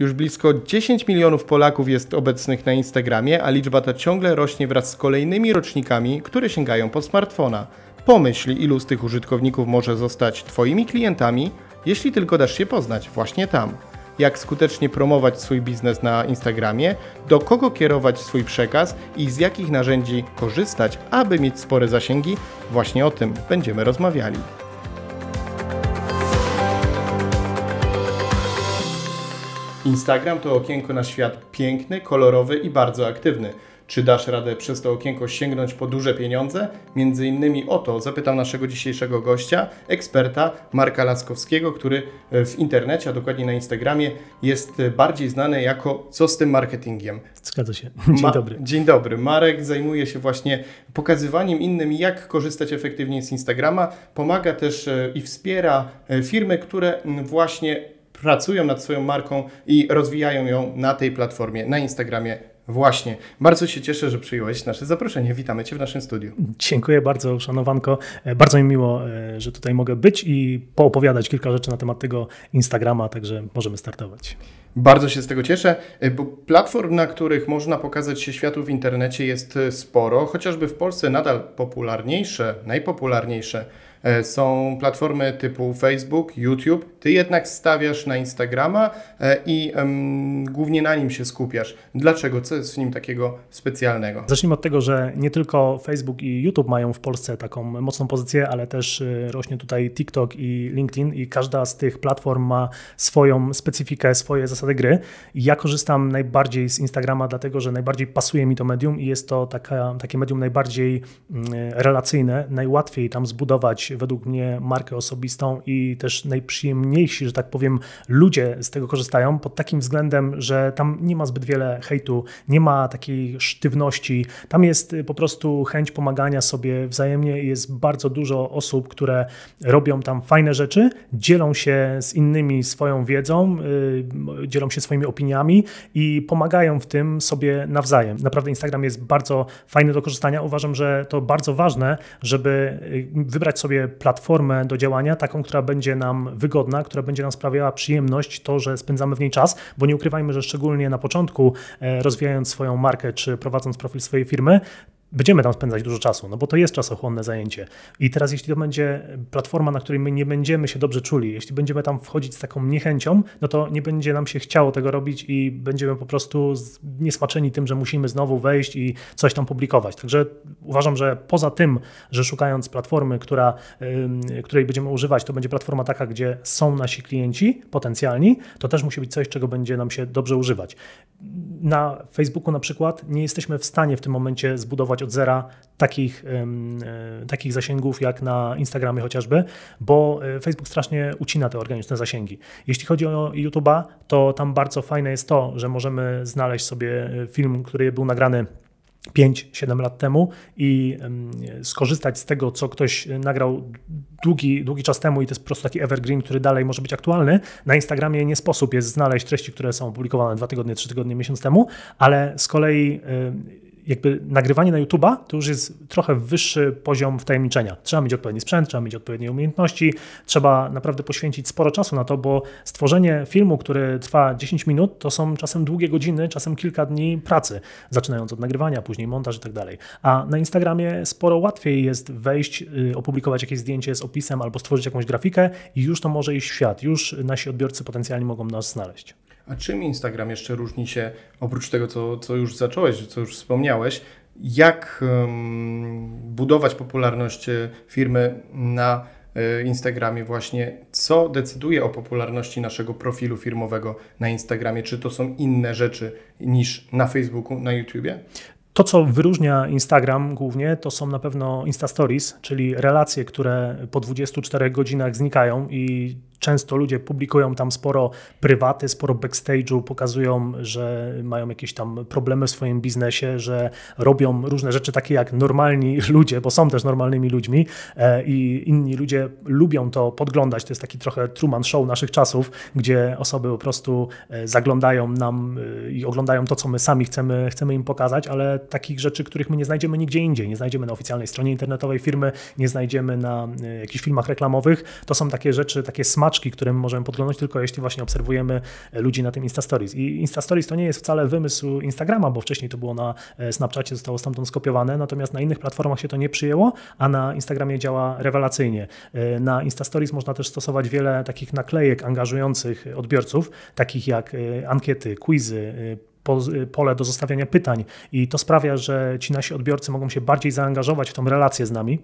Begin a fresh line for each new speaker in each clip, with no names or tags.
Już blisko 10 milionów Polaków jest obecnych na Instagramie, a liczba ta ciągle rośnie wraz z kolejnymi rocznikami, które sięgają po smartfona. Pomyśl, ilu z tych użytkowników może zostać Twoimi klientami, jeśli tylko dasz się poznać właśnie tam. Jak skutecznie promować swój biznes na Instagramie, do kogo kierować swój przekaz i z jakich narzędzi korzystać, aby mieć spore zasięgi, właśnie o tym będziemy rozmawiali. Instagram to okienko na świat piękny, kolorowy i bardzo aktywny. Czy dasz radę przez to okienko sięgnąć po duże pieniądze? Między innymi o to zapytam naszego dzisiejszego gościa, eksperta Marka Laskowskiego, który e, w internecie, a dokładnie na Instagramie jest e, bardziej znany jako co z tym marketingiem.
Zgadza się. Dzień dobry.
Dzień dobry. Marek zajmuje się właśnie pokazywaniem innym, jak korzystać efektywnie z Instagrama. Pomaga też e, i wspiera firmy, które właśnie pracują nad swoją marką i rozwijają ją na tej platformie, na Instagramie. Właśnie. Bardzo się cieszę, że przyjąłeś nasze zaproszenie. Witamy Cię w naszym studiu.
Dziękuję bardzo, szanowanko. E, bardzo mi miło, e, że tutaj mogę być i poopowiadać kilka rzeczy na temat tego Instagrama, także możemy startować. Bardzo
się z tego cieszę, e, bo platform, na których można pokazać się światu w internecie jest sporo, chociażby w Polsce nadal popularniejsze, najpopularniejsze E, są platformy typu Facebook, YouTube. Ty jednak stawiasz na Instagrama e, i um, głównie na nim się skupiasz. Dlaczego? Co jest w nim takiego specjalnego?
Zacznijmy od tego, że nie tylko Facebook i YouTube mają w Polsce taką mocną pozycję, ale też e, rośnie tutaj TikTok i LinkedIn i każda z tych platform ma swoją specyfikę, swoje zasady gry. Ja korzystam najbardziej z Instagrama, dlatego że najbardziej pasuje mi to medium i jest to taka, takie medium najbardziej mm, relacyjne. Najłatwiej tam zbudować według mnie markę osobistą i też najprzyjemniejsi, że tak powiem, ludzie z tego korzystają pod takim względem, że tam nie ma zbyt wiele hejtu, nie ma takiej sztywności, tam jest po prostu chęć pomagania sobie wzajemnie i jest bardzo dużo osób, które robią tam fajne rzeczy, dzielą się z innymi swoją wiedzą, y, dzielą się swoimi opiniami i pomagają w tym sobie nawzajem. Naprawdę Instagram jest bardzo fajny do korzystania. Uważam, że to bardzo ważne, żeby y, wybrać sobie platformę do działania, taką, która będzie nam wygodna, która będzie nam sprawiała przyjemność, to, że spędzamy w niej czas, bo nie ukrywajmy, że szczególnie na początku, e, rozwijając swoją markę czy prowadząc profil swojej firmy, będziemy tam spędzać dużo czasu, no bo to jest czasochłonne zajęcie. I teraz, jeśli to będzie platforma, na której my nie będziemy się dobrze czuli, jeśli będziemy tam wchodzić z taką niechęcią, no to nie będzie nam się chciało tego robić i będziemy po prostu niesmaczeni tym, że musimy znowu wejść i coś tam publikować. Także uważam, że poza tym, że szukając platformy, która, której będziemy używać, to będzie platforma taka, gdzie są nasi klienci potencjalni, to też musi być coś, czego będzie nam się dobrze używać. Na Facebooku na przykład nie jesteśmy w stanie w tym momencie zbudować budować od zera takich, e, takich zasięgów jak na Instagramie chociażby, bo e, Facebook strasznie ucina te organiczne zasięgi. Jeśli chodzi o YouTube'a, to tam bardzo fajne jest to, że możemy znaleźć sobie e, film, który był nagrany 5-7 lat temu i skorzystać z tego, co ktoś nagrał długi, długi czas temu i to jest po prostu taki evergreen, który dalej może być aktualny. Na Instagramie nie sposób jest znaleźć treści, które są opublikowane dwa tygodnie, trzy tygodnie, miesiąc temu, ale z kolei jakby nagrywanie na YouTube'a to już jest trochę wyższy poziom wtajemniczenia. Trzeba mieć odpowiedni sprzęt, trzeba mieć odpowiednie umiejętności, trzeba naprawdę poświęcić sporo czasu na to, bo stworzenie filmu, który trwa 10 minut, to są czasem długie godziny, czasem kilka dni pracy, zaczynając od nagrywania, później montaż i tak dalej. A na Instagramie sporo łatwiej jest wejść, y, opublikować jakieś zdjęcie z opisem albo stworzyć jakąś grafikę i już to może iść w świat, już nasi odbiorcy potencjalni mogą nas znaleźć.
A czym Instagram jeszcze różni się, oprócz tego, co, co już zacząłeś, co już wspomniałeś, jak um, budować popularność e, firmy na e, Instagramie właśnie, co decyduje o popularności naszego profilu firmowego na Instagramie? Czy to są inne rzeczy niż na Facebooku, na YouTubie?
To, co wyróżnia Instagram głównie, to są na pewno Insta Stories, czyli relacje, które po 24 godzinach znikają i często ludzie publikują tam sporo prywaty, sporo backstage'u, pokazują, że mają jakieś tam problemy w swoim biznesie, że robią różne rzeczy takie jak normalni ludzie, bo są też normalnymi ludźmi e, i inni ludzie lubią to podglądać. To jest taki trochę Truman Show naszych czasów, gdzie osoby po prostu e, zaglądają nam e, i oglądają to, co my sami chcemy, chcemy im pokazać, ale takich rzeczy, których my nie znajdziemy nigdzie indziej, nie znajdziemy na oficjalnej stronie internetowej firmy, nie znajdziemy na jakichś filmach reklamowych. To są takie rzeczy, takie smart smaczki, które możemy podglądać tylko jeśli właśnie obserwujemy e, ludzi na tym Insta Stories. I Insta Stories to nie jest wcale wymysł Instagrama, bo wcześniej to było na e, Snapchacie, zostało stamtąd skopiowane, natomiast na innych platformach się to nie przyjęło, a na Instagramie działa rewelacyjnie. E, na Insta Stories można też stosować wiele takich naklejek angażujących odbiorców, takich jak ankiety, quizy, pole do zostawiania pytań i to sprawia, że ci nasi odbiorcy mogą się bardziej zaangażować w tą relację z nami.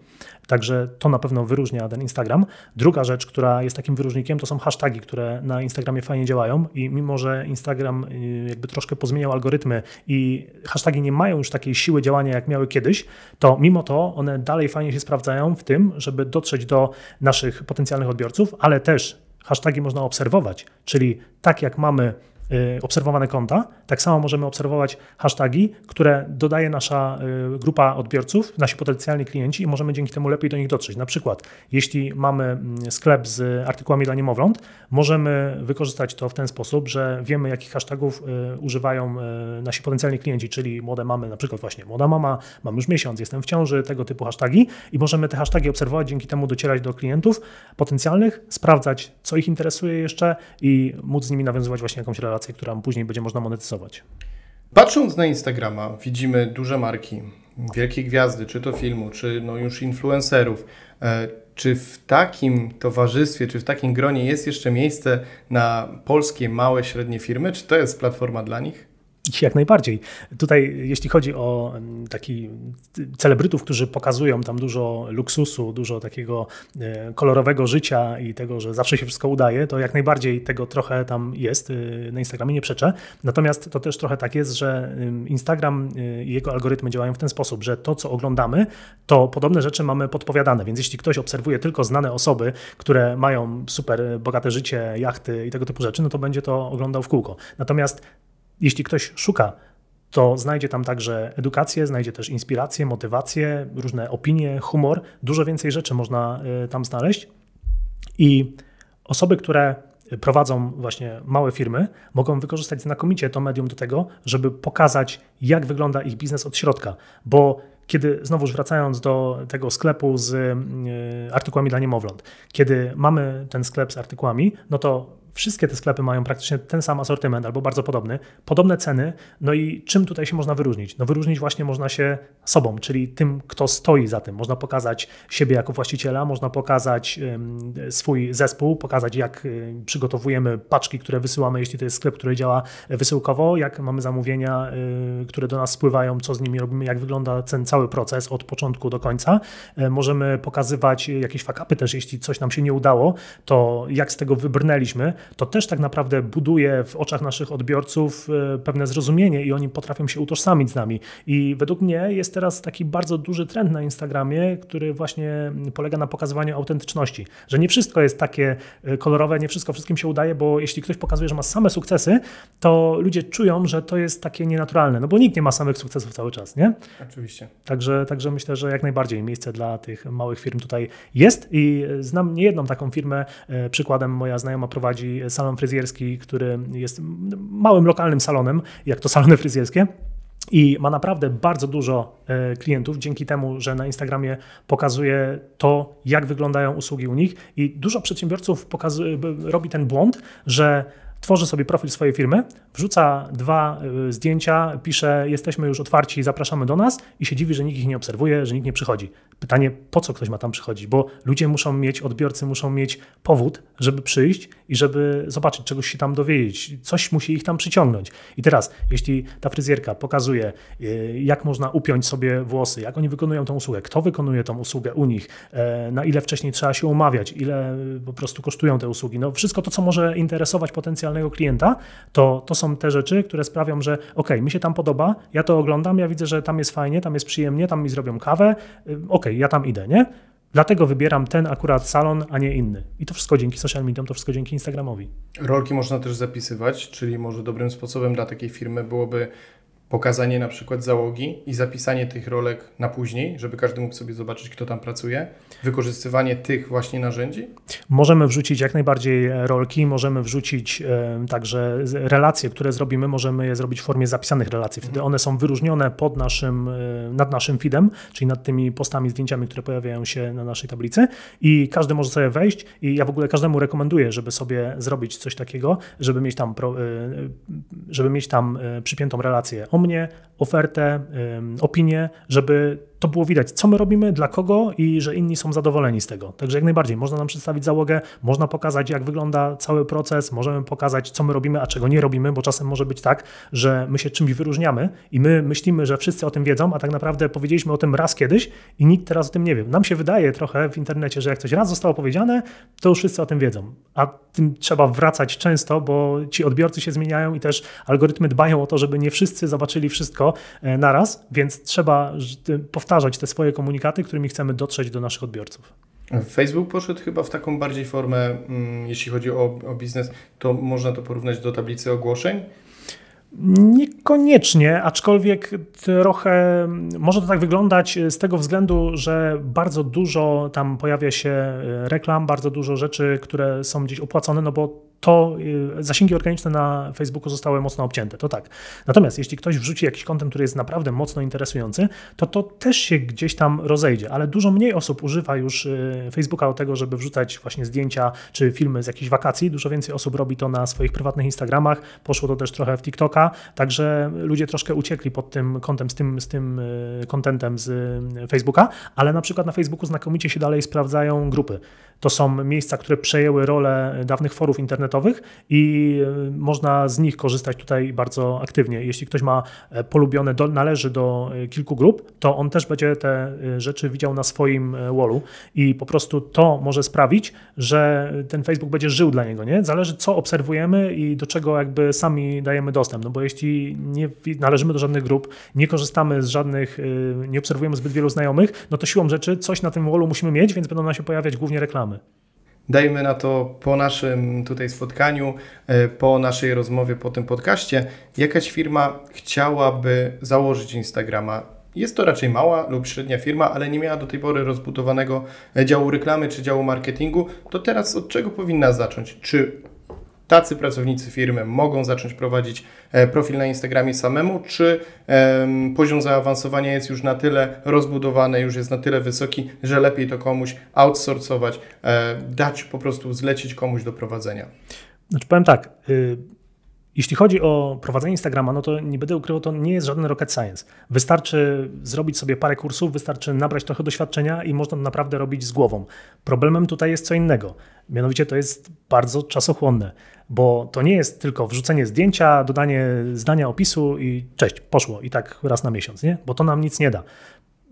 Także to na pewno wyróżnia ten Instagram. Druga rzecz, która jest takim wyróżnikiem, to są hasztagi, które na Instagramie fajnie działają i mimo, że Instagram y, jakby troszkę pozmieniał algorytmy i hasztagi nie mają już takiej siły działania, jak miały kiedyś, to mimo to one dalej fajnie się sprawdzają w tym, żeby dotrzeć do naszych potencjalnych odbiorców, ale też hasztagi można obserwować, czyli tak jak mamy Y, obserwowane konta. Tak samo możemy obserwować hasztagi, które dodaje nasza y, grupa odbiorców, nasi potencjalni klienci i możemy dzięki temu lepiej do nich dotrzeć. Na przykład, jeśli mamy mm, sklep z artykułami dla niemowląt, możemy wykorzystać to w ten sposób, że wiemy, jakich hasztagów y, używają nasi potencjalni klienci, czyli młode mamy, na przykład właśnie młoda mama, mam już miesiąc, jestem w ciąży, tego typu hasztagi i możemy te hasztagi obserwować, dzięki temu docierać do klientów potencjalnych, sprawdzać, co ich interesuje jeszcze i móc z nimi nawiązywać właśnie jakąś relację relację, którą później będzie można monetyzować.
Patrząc na Instagrama, widzimy duże marki, wielkie gwiazdy, czy to filmu, czy no już influencerów. E, czy w takim towarzystwie, czy w takim gronie jest jeszcze miejsce na polskie małe, średnie firmy? Czy to jest platforma dla nich?
Jak najbardziej. Tutaj, jeśli chodzi o mm, taki y, celebrytów, którzy pokazują tam dużo luksusu, dużo takiego y, kolorowego życia i tego, że zawsze się wszystko udaje, to jak najbardziej tego trochę tam jest y, na Instagramie, nie przeczę. Natomiast to też trochę tak jest, że Instagram i jego algorytmy działają w ten sposób, że to, co oglądamy, to podobne rzeczy mamy podpowiadane. Więc jeśli ktoś obserwuje tylko znane osoby, które mają super bogate życie, jachty i tego typu rzeczy, no to będzie to oglądał w kółko. Natomiast jeśli ktoś szuka, to znajdzie tam także edukację, znajdzie też inspirację, motywację, różne opinie, humor. Dużo więcej rzeczy można e, tam znaleźć. I osoby, które prowadzą właśnie małe firmy, mogą wykorzystać znakomicie to medium do tego, żeby pokazać, jak wygląda ich biznes od środka, bo kiedy, znowuż wracając do tego sklepu z e, artykułami dla niemowląt, kiedy mamy ten sklep z artykułami, no to wszystkie te sklepy mają praktycznie ten sam asortyment albo bardzo podobny, podobne ceny. No i czym tutaj się można wyróżnić? No wyróżnić właśnie można się sobą, czyli tym, kto stoi za tym. Można pokazać siebie jako właściciela, można pokazać swój zespół, pokazać jak y, przygotowujemy paczki, które wysyłamy, jeśli to jest sklep, który działa wysyłkowo, jak mamy zamówienia, y, które do nas spływają, co z nimi robimy, jak wygląda ten cały proces od początku do końca. E, możemy pokazywać jakieś fakapy też, jeśli coś nam się nie udało, to jak z tego wybrnęliśmy, to też tak naprawdę buduje w oczach naszych odbiorców e, pewne zrozumienie i oni potrafią się utożsamić z nami. I według mnie jest teraz taki bardzo duży trend na Instagramie, który właśnie polega na pokazywaniu autentyczności, że nie wszystko jest takie e, kolorowe, nie wszystko wszystkim się udaje, bo jeśli ktoś pokazuje, że ma same sukcesy, to ludzie czują, że to jest takie nienaturalne, no bo nikt nie ma samych sukcesów cały czas, nie? Oczywiście. Także, także myślę, że jak najbardziej miejsce dla tych małych firm tutaj jest i e, znam niejedną taką firmę, przykładem moja znajoma prowadzi prowadzi salon fryzjerski, który jest małym lokalnym salonem, jak to salony fryzjerskie. I ma naprawdę bardzo dużo e, klientów dzięki temu, że na Instagramie pokazuje to, jak wyglądają usługi u nich. I dużo przedsiębiorców e, robi ten błąd, że tworzy sobie profil swojej firmy, wrzuca dwa e, zdjęcia, pisze: Jesteśmy już otwarci, zapraszamy do nas, i się dziwi, że nikt ich nie obserwuje, że nikt nie przychodzi. Pytanie, po co ktoś ma tam przychodzić? Bo ludzie muszą mieć, odbiorcy muszą mieć powód, żeby przyjść i żeby zobaczyć, czegoś się tam dowiedzieć. Coś musi ich tam przyciągnąć. I teraz, jeśli ta fryzjerka pokazuje, y, jak można upiąć sobie włosy, jak oni wykonują tą usługę, kto wykonuje tą usługę u nich, e, na ile wcześniej trzeba się umawiać, ile po prostu kosztują te usługi, no wszystko to, co może interesować potencjalnego klienta, to, to są te rzeczy, które sprawią, że ok, mi się tam podoba, ja to oglądam, ja widzę, że tam jest fajnie, tam jest przyjemnie, tam mi zrobią kawę, y, ok, ja tam idę, nie? Dlatego wybieram ten akurat salon, a nie inny. I to wszystko dzięki social mediom, to wszystko dzięki Instagramowi.
Rolki można też zapisywać, czyli może dobrym sposobem dla takiej firmy byłoby pokazanie na przykład załogi i zapisanie tych rolek na później, żeby każdy mógł sobie zobaczyć, kto tam pracuje, wykorzystywanie tych właśnie narzędzi?
Możemy wrzucić jak najbardziej e, rolki, możemy wrzucić e, także relacje, które zrobimy, możemy je zrobić w formie zapisanych relacji. Wtedy mhm. one są wyróżnione pod naszym, e, nad naszym feedem, czyli nad tymi postami, zdjęciami, które pojawiają się na naszej tablicy i każdy może sobie wejść i ja w ogóle każdemu rekomenduję, żeby sobie zrobić coś takiego, żeby mieć tam, żeby mieć tam przypiętą relację o mnie ofertę, opinię, żeby to było widać, co my robimy, dla kogo i że inni są zadowoleni z tego. Także jak najbardziej można nam przedstawić załogę, można pokazać, jak wygląda cały proces, możemy pokazać, co my robimy, a czego nie robimy, bo czasem może być tak, że my się czymś wyróżniamy i my myślimy, że wszyscy o tym wiedzą, a tak naprawdę powiedzieliśmy o tym raz kiedyś i nikt teraz o tym nie wie. Nam się wydaje trochę w internecie, że jak coś raz zostało powiedziane, to już wszyscy o tym wiedzą. A tym trzeba wracać często, bo ci odbiorcy się zmieniają i też algorytmy dbają o to, żeby nie wszyscy zobaczyli wszystko e, naraz, więc trzeba powtarzać powtarzać te swoje komunikaty, którymi chcemy dotrzeć do naszych odbiorców.
Facebook poszedł chyba w taką bardziej formę, mm, jeśli chodzi o, o biznes, to można to porównać do tablicy
ogłoszeń. Niekoniecznie, aczkolwiek trochę może to tak wyglądać e, z tego względu, że bardzo dużo tam pojawia się e, reklam, bardzo dużo rzeczy, które są gdzieś opłacone, no bo to y, zasięgi organiczne na Facebooku zostały mocno obcięte, to tak. Natomiast jeśli ktoś wrzuci jakiś kontent, który jest naprawdę mocno interesujący, to to też się gdzieś tam rozejdzie, ale dużo mniej osób używa już y, Facebooka do tego, żeby wrzucać właśnie zdjęcia czy filmy z jakichś wakacji. Dużo więcej osób robi to na swoich prywatnych Instagramach, poszło to też trochę w TikToka, także ludzie troszkę uciekli pod tym kontem, z tym, z tym y, kontentem z Facebooka, ale na przykład na Facebooku znakomicie się dalej sprawdzają grupy. To są miejsca, które przejęły rolę dawnych forów internetowych, internetowych i y, można z nich korzystać tutaj bardzo aktywnie. Jeśli ktoś ma e, polubione, do, należy do e, kilku grup, to on też będzie te e, rzeczy widział na swoim wallu i po prostu to może sprawić, że ten Facebook będzie żył dla niego, nie? Zależy co obserwujemy i do czego jakby sami dajemy dostęp, no bo jeśli nie należymy do żadnych grup, nie korzystamy z żadnych, y, nie obserwujemy zbyt wielu znajomych, no to siłą rzeczy coś na tym wallu musimy mieć, więc będą nam się pojawiać głównie reklamy
dajmy na to po naszym tutaj spotkaniu, e, po naszej rozmowie, po tym podcaście, jakaś firma chciałaby założyć Instagrama. Jest to raczej mała lub średnia firma, ale nie miała do tej pory rozbudowanego e, działu reklamy czy działu marketingu. To teraz od czego powinna zacząć? Czy tacy pracownicy firmy mogą zacząć prowadzić e, profil na Instagramie samemu, czy poziom zaawansowania jest już na tyle rozbudowany, już jest na tyle wysoki, że lepiej to komuś outsourcować, e, dać po prostu, zlecić komuś do prowadzenia?
Znaczy powiem tak, y, jeśli chodzi o prowadzenie Instagrama, no to nie będę ukrywał, to nie jest żaden rocket science. Wystarczy zrobić sobie parę kursów, wystarczy nabrać trochę doświadczenia i można to naprawdę robić z głową. Problemem tutaj jest co innego. Mianowicie to jest bardzo czasochłonne, bo to nie jest tylko wrzucenie zdjęcia, dodanie zdania opisu i cześć, poszło i tak raz na miesiąc, nie? Bo to nam nic nie da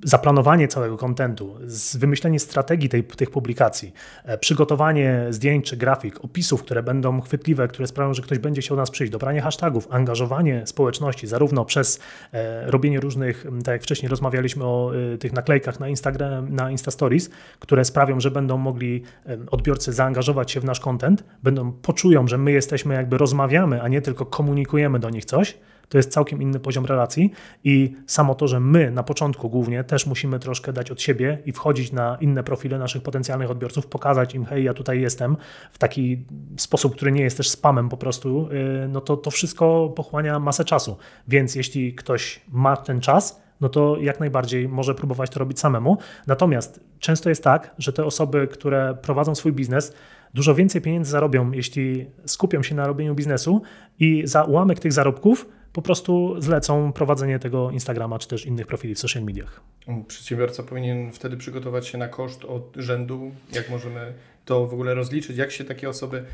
zaplanowanie całego kontentu, wymyślenie strategii tej, tych publikacji, e, przygotowanie zdjęć czy grafik, opisów, które będą chwytliwe, które sprawią, że ktoś będzie się u nas przyjść, dobranie hashtagów, angażowanie społeczności, zarówno przez e, robienie różnych, tak jak wcześniej rozmawialiśmy o e, tych naklejkach na Instagram, na Insta Stories, które sprawią, że będą mogli odbiorcy zaangażować się w nasz kontent, będą poczują, że my jesteśmy jakby rozmawiamy, a nie tylko komunikujemy do nich coś, to jest całkiem inny poziom relacji i samo to, że my na początku głównie też musimy troszkę dać od siebie i wchodzić na inne profile naszych potencjalnych odbiorców, pokazać im, hej, ja tutaj jestem w taki sposób, który nie jest też spamem po prostu, y, no to to wszystko pochłania masę czasu. Więc jeśli ktoś ma ten czas, no to jak najbardziej może próbować to robić samemu. Natomiast często jest tak, że te osoby, które prowadzą swój biznes, dużo więcej pieniędzy zarobią, jeśli skupią się na robieniu biznesu i za ułamek tych zarobków po prostu zlecą prowadzenie tego Instagrama czy też innych profili w social mediach.
Przedsiębiorca powinien wtedy przygotować się na koszt od rzędu, jak możemy to w ogóle rozliczyć, jak się takie osoby,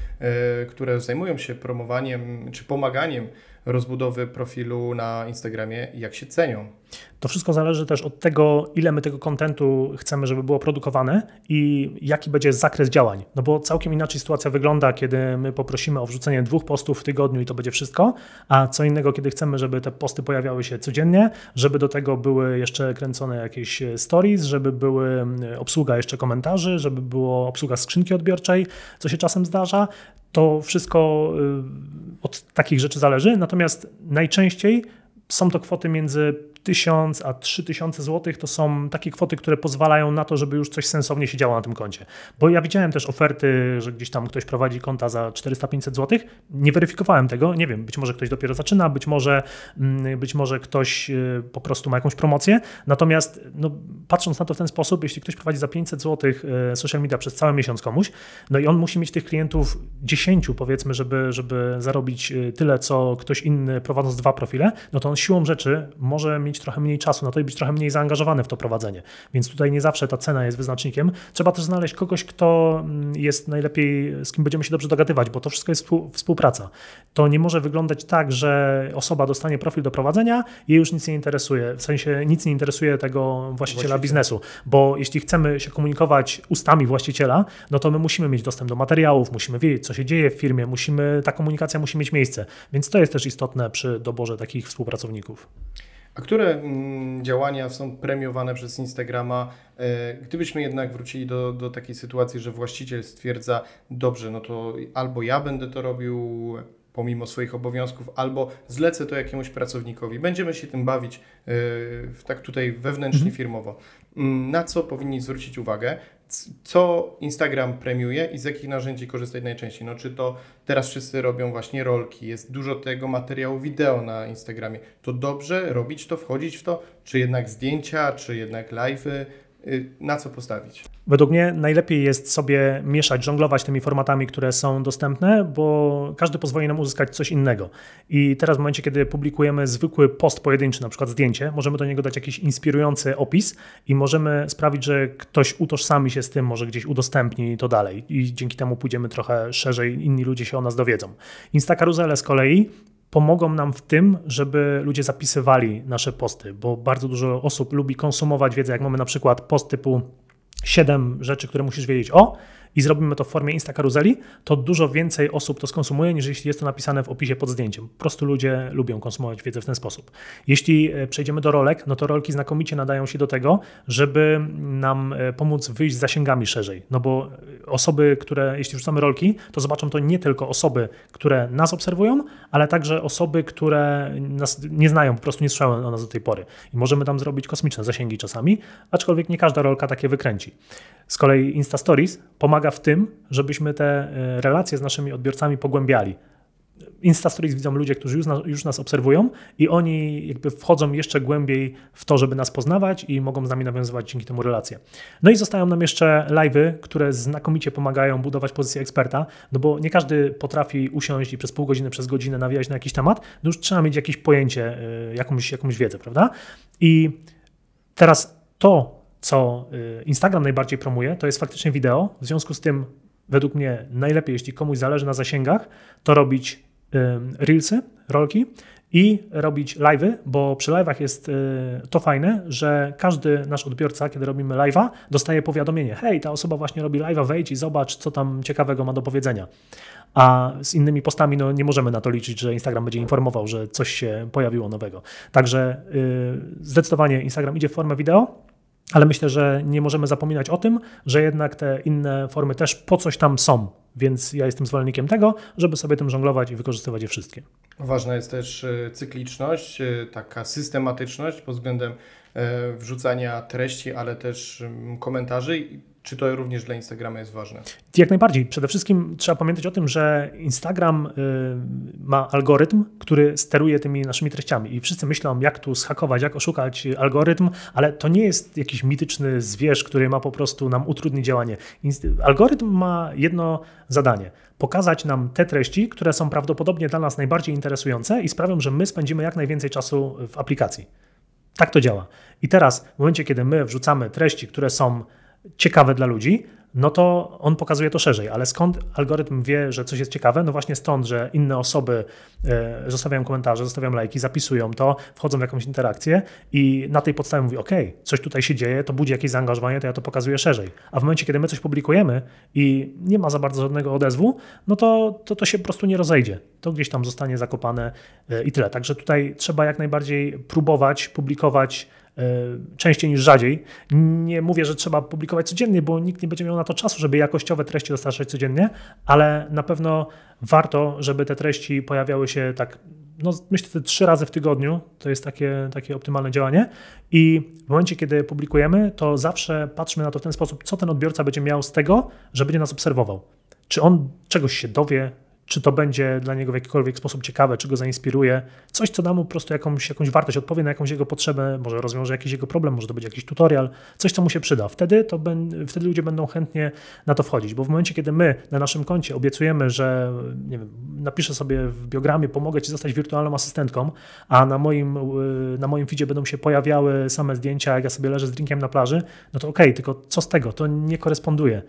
e, które zajmują się promowaniem czy pomaganiem rozbudowy profilu na Instagramie, jak się cenią.
To wszystko zależy też od tego, ile my tego kontentu chcemy, żeby było produkowane i jaki będzie zakres działań. No bo całkiem inaczej sytuacja wygląda, kiedy my poprosimy o wrzucenie dwóch postów w tygodniu i to będzie wszystko, a co innego, kiedy chcemy, żeby te posty pojawiały się codziennie, żeby do tego były jeszcze kręcone jakieś stories, żeby były mm, obsługa jeszcze komentarzy, żeby było obsługa skrzynki odbiorczej, co się czasem zdarza. To wszystko y, od takich rzeczy zależy, natomiast najczęściej są to kwoty między 1000 a 3000 zł to są takie kwoty, które pozwalają na to, żeby już coś sensownie się działo na tym koncie. Bo ja widziałem też oferty, że gdzieś tam ktoś prowadzi konta za 400-500 zł. Nie weryfikowałem tego, nie wiem, być może ktoś dopiero zaczyna, być może, mm, być może ktoś y, po prostu ma jakąś promocję. Natomiast no, patrząc na to w ten sposób, jeśli ktoś prowadzi za 500 zł y, social media przez cały miesiąc komuś, no i on musi mieć tych klientów 10 powiedzmy, żeby, żeby zarobić y, tyle, co ktoś inny prowadząc dwa profile, no to on siłą rzeczy może mieć mieć trochę mniej czasu na to i być trochę mniej zaangażowany w to prowadzenie. Więc tutaj nie zawsze ta cena jest wyznacznikiem. Trzeba też znaleźć kogoś, kto mm, jest najlepiej, z kim będziemy się dobrze dogadywać, bo to wszystko jest współpraca. To nie może wyglądać tak, że osoba dostanie profil do prowadzenia i już nic nie interesuje, w sensie nic nie interesuje tego właściciela Właściciel. biznesu, bo jeśli chcemy się komunikować ustami właściciela, no to my musimy mieć dostęp do materiałów, musimy wiedzieć, co się dzieje w firmie, musimy, ta komunikacja musi mieć miejsce. Więc to jest też istotne przy doborze takich współpracowników.
A które mm, działania są premiowane przez Instagrama? E, gdybyśmy jednak wrócili do, do takiej sytuacji, że właściciel stwierdza, dobrze, no to albo ja będę to robił, pomimo swoich obowiązków, albo zlecę to jakiemuś pracownikowi. Będziemy się tym bawić yy, tak tutaj wewnętrznie mhm. firmowo. Mm, na co powinni zwrócić uwagę? Co Instagram premiuje i z jakich narzędzi korzystać najczęściej? No, czy to teraz wszyscy robią właśnie rolki, jest dużo tego materiału wideo na Instagramie. To dobrze robić to, wchodzić w to, czy jednak zdjęcia, czy jednak live'y? Y, na co postawić?
Według mnie najlepiej jest sobie mieszać, żonglować tymi formatami, które są dostępne, bo każdy pozwoli nam uzyskać coś innego. I teraz w momencie, kiedy publikujemy zwykły post pojedynczy, na przykład zdjęcie, możemy do niego dać jakiś inspirujący opis i możemy sprawić, że ktoś utożsami się z tym, może gdzieś udostępni to dalej i dzięki temu pójdziemy trochę szerzej, inni ludzie się o nas dowiedzą. Instakaruzele z kolei pomogą nam w tym, żeby ludzie zapisywali nasze posty, bo bardzo dużo osób lubi konsumować wiedzę, jak mamy na przykład post typu siedem rzeczy, które musisz wiedzieć o i zrobimy to w formie Insta karuzeli, to dużo więcej osób to skonsumuje niż jeśli jest to napisane w opisie pod zdjęciem. Po prostu ludzie lubią konsumować wiedzę w ten sposób. Jeśli e, przejdziemy do rolek, no to rolki znakomicie nadają się do tego, żeby nam e, pomóc wyjść z zasięgami szerzej. No bo e, osoby, które, jeśli rzucamy rolki, to zobaczą to nie tylko osoby, które nas obserwują, ale także osoby, które nas nie znają, po prostu nie słyszały o nas do tej pory. I możemy tam zrobić kosmiczne zasięgi czasami, aczkolwiek nie każda rolka takie wykręci. Z kolei Insta Stories pomaga pomaga w tym, żebyśmy te e, relacje z naszymi odbiorcami pogłębiali. Instastories widzą ludzie, którzy już nas, już nas obserwują i oni jakby wchodzą jeszcze głębiej w to, żeby nas poznawać i mogą z nami nawiązywać dzięki temu relacje. No i zostają nam jeszcze live'y, które znakomicie pomagają budować pozycję eksperta, no bo nie każdy potrafi usiąść i przez pół godziny, przez godzinę nawijać na jakiś temat, no już trzeba mieć jakieś pojęcie, e, jakąś, jakąś wiedzę, prawda? I teraz to, co y, Instagram najbardziej promuje, to jest faktycznie wideo. W związku z tym, według mnie, najlepiej, jeśli komuś zależy na zasięgach, to robić y, reelsy, rolki i robić live'y, bo przy live'ach jest y, to fajne, że każdy nasz odbiorca, kiedy robimy live'a, dostaje powiadomienie: hej, ta osoba właśnie robi live'a, wejdź i zobacz, co tam ciekawego ma do powiedzenia. A z innymi postami no, nie możemy na to liczyć, że Instagram będzie informował, że coś się pojawiło nowego. Także yy, zdecydowanie Instagram idzie w formę wideo. Ale myślę, że nie możemy zapominać o tym, że jednak te inne formy też po coś tam są. Więc ja jestem zwolennikiem tego, żeby sobie tym żonglować i wykorzystywać je wszystkie.
Ważna jest też e, cykliczność, e, taka systematyczność pod względem e, wrzucania treści, ale też komentarzy. Czy to również dla Instagrama jest ważne?
Jak najbardziej. Przede wszystkim trzeba pamiętać o tym, że Instagram y, ma algorytm, który steruje tymi naszymi treściami i wszyscy myślą, jak tu schakować, jak oszukać algorytm, ale to nie jest jakiś mityczny zwierz, który ma po prostu nam utrudnić działanie. Algorytm ma jedno zadanie. Pokazać nam te treści, które są prawdopodobnie dla nas najbardziej interesujące i sprawią, że my spędzimy jak najwięcej czasu w aplikacji. Tak to działa. I teraz, w momencie, kiedy my wrzucamy treści, które są ciekawe dla ludzi, no to on pokazuje to szerzej. Ale skąd algorytm wie, że coś jest ciekawe? No właśnie stąd, że inne osoby e, zostawiają komentarze, zostawiają lajki, zapisują to, wchodzą w jakąś interakcję i na tej podstawie mówi, OK, coś tutaj się dzieje, to budzi jakieś zaangażowanie, to ja to pokazuję szerzej. A w momencie, kiedy my coś publikujemy i nie ma za bardzo żadnego odezwu, no to to, to się po prostu nie rozejdzie. To gdzieś tam zostanie zakopane e, i tyle. Także tutaj trzeba jak najbardziej próbować publikować E, częściej niż rzadziej. Nie mówię, że trzeba publikować codziennie, bo nikt nie będzie miał na to czasu, żeby jakościowe treści dostarczać codziennie, ale na pewno warto, żeby te treści pojawiały się tak, no myślę, że trzy razy w tygodniu. To jest takie, takie optymalne działanie. I w momencie, kiedy publikujemy, to zawsze patrzmy na to w ten sposób, co ten odbiorca będzie miał z tego, że będzie nas obserwował. Czy on czegoś się dowie, czy to będzie dla niego w jakikolwiek sposób ciekawe, czy go zainspiruje, coś, co da mu po prostu jakąś, jakąś wartość, odpowie na jakąś jego potrzebę, może rozwiąże jakiś jego problem, może to będzie jakiś tutorial, coś, co mu się przyda. Wtedy, to ben, wtedy ludzie będą chętnie na to wchodzić, bo w momencie, kiedy my na naszym koncie obiecujemy, że nie wiem, napiszę sobie w biogramie, pomogę ci zostać wirtualną asystentką, a na moim, y, na moim feedzie będą się pojawiały same zdjęcia, jak ja sobie leżę z drinkiem na plaży, no to okej, okay, tylko co z tego? To nie koresponduje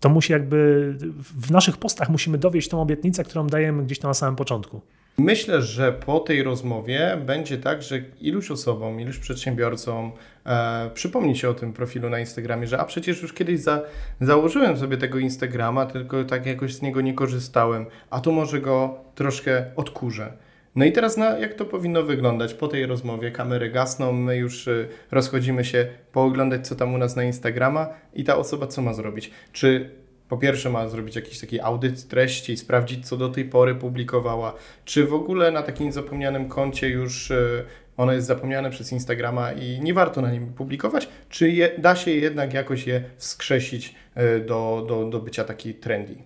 to musi jakby w naszych postach musimy dowieść tą obietnicę, którą dajemy gdzieś tam na samym początku.
Myślę, że po tej rozmowie będzie tak, że iluś osobom, iluś przedsiębiorcom e, przypomni się o tym profilu na Instagramie, że a przecież już kiedyś za, założyłem sobie tego Instagrama, tylko tak jakoś z niego nie korzystałem, a tu może go troszkę odkurzę. No i teraz na, no, jak to powinno wyglądać? Po tej rozmowie kamery gasną, my już y, rozchodzimy się pooglądać, co tam u nas na Instagrama i ta osoba co ma zrobić? Czy po pierwsze ma zrobić jakiś taki audyt treści, sprawdzić co do tej pory publikowała, czy w ogóle na takim zapomnianym koncie już y, ono jest zapomniane przez Instagrama i nie warto na nim publikować, czy je, da się jednak jakoś je wskrzesić y, do, do, do bycia taki trendy?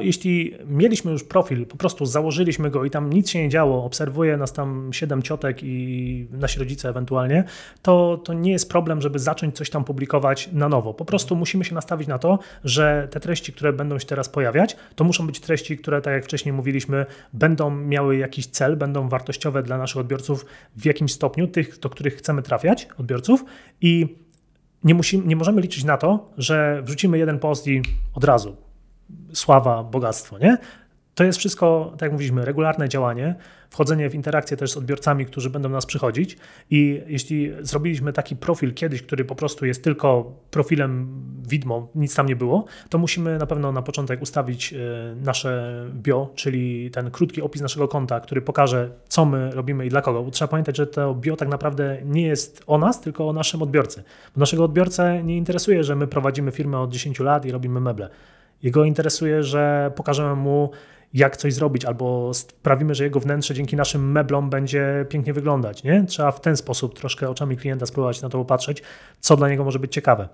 jeśli mieliśmy już profil, po prostu założyliśmy go i tam nic się nie działo, obserwuje nas tam siedem ciotek i nasi rodzice ewentualnie, to, to nie jest problem, żeby zacząć coś tam publikować na nowo. Po prostu musimy się nastawić na to, że te treści, które będą się teraz pojawiać, to muszą być treści, które, tak jak wcześniej mówiliśmy, będą miały jakiś cel, będą wartościowe dla naszych odbiorców w jakimś stopniu, tych, do których chcemy trafiać, odbiorców i nie, musimy, nie możemy liczyć na to, że wrzucimy jeden post i od razu sława, bogactwo, nie? To jest wszystko, tak jak mówiliśmy, regularne działanie, wchodzenie w interakcję też z odbiorcami, którzy będą nas przychodzić. I jeśli zrobiliśmy taki profil kiedyś, który po prostu jest tylko profilem widmo, nic tam nie było, to musimy na pewno na początek ustawić e, nasze bio, czyli ten krótki opis naszego konta, który pokaże, co my robimy i dla kogo. Bo trzeba pamiętać, że to bio tak naprawdę nie jest o nas, tylko o naszym odbiorcy. Bo naszego odbiorcę nie interesuje, że my prowadzimy firmę od 10 lat i robimy meble jego interesuje, że pokażemy mu, jak coś zrobić, albo sprawimy, że jego wnętrze dzięki naszym meblom będzie pięknie wyglądać. Nie? Trzeba w ten sposób troszkę oczami klienta spróbować na to popatrzeć, co dla niego może być ciekawe.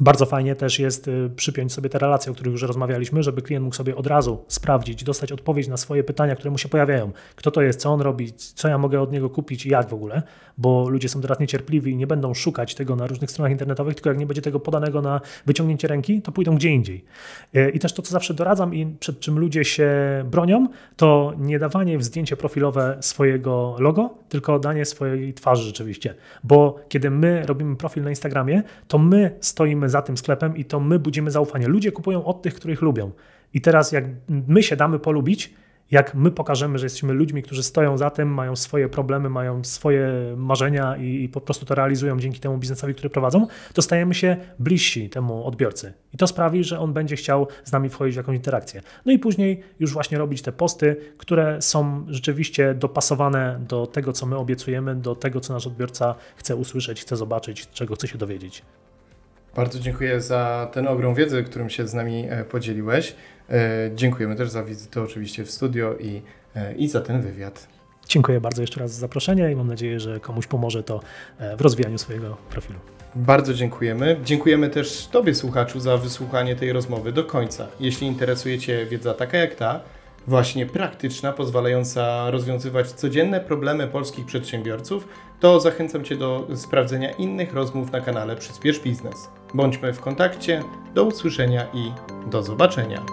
Bardzo fajnie też jest y, przypiąć sobie te relacje, o których już rozmawialiśmy, żeby klient mógł sobie od razu sprawdzić, dostać odpowiedź na swoje pytania, które mu się pojawiają. Kto to jest, co on robi, co ja mogę od niego kupić i jak w ogóle, bo ludzie są teraz niecierpliwi i nie będą szukać tego na różnych stronach internetowych, tylko jak nie będzie tego podanego na wyciągnięcie ręki, to pójdą gdzie indziej. Y, I też to, co zawsze doradzam i przed czym ludzie się bronią, to nie dawanie w zdjęcie profilowe swojego logo, tylko danie swojej twarzy rzeczywiście. Bo kiedy my robimy profil na Instagramie, to my stoimy stoimy za tym sklepem i to my budzimy zaufanie. Ludzie kupują od tych, których lubią. I teraz, jak my się damy polubić, jak my pokażemy, że jesteśmy ludźmi, którzy stoją za tym, mają swoje problemy, mają swoje marzenia i, i po prostu to realizują dzięki temu biznesowi, który prowadzą, to stajemy się bliżsi temu odbiorcy. I to sprawi, że on będzie chciał z nami wchodzić w jakąś interakcję. No i później już właśnie robić te posty, które są rzeczywiście dopasowane do tego, co my obiecujemy, do tego, co nasz odbiorca chce usłyszeć, chce zobaczyć, czego chce się dowiedzieć.
Bardzo dziękuję za ten ogrom
wiedzy, którym się z nami e,
podzieliłeś. E, dziękujemy też za wizytę oczywiście w studio i, e, i za ten wywiad.
Dziękuję bardzo jeszcze raz za zaproszenie i mam nadzieję, że komuś pomoże to w rozwijaniu swojego profilu.
Bardzo dziękujemy. Dziękujemy też Tobie, słuchaczu, za wysłuchanie tej rozmowy do końca. Jeśli interesuje Cię wiedza taka jak ta, właśnie praktyczna, pozwalająca rozwiązywać codzienne problemy polskich przedsiębiorców, to zachęcam Cię do sprawdzenia innych rozmów na kanale Przyspiesz Biznes. Bądźmy w kontakcie, do usłyszenia i do zobaczenia.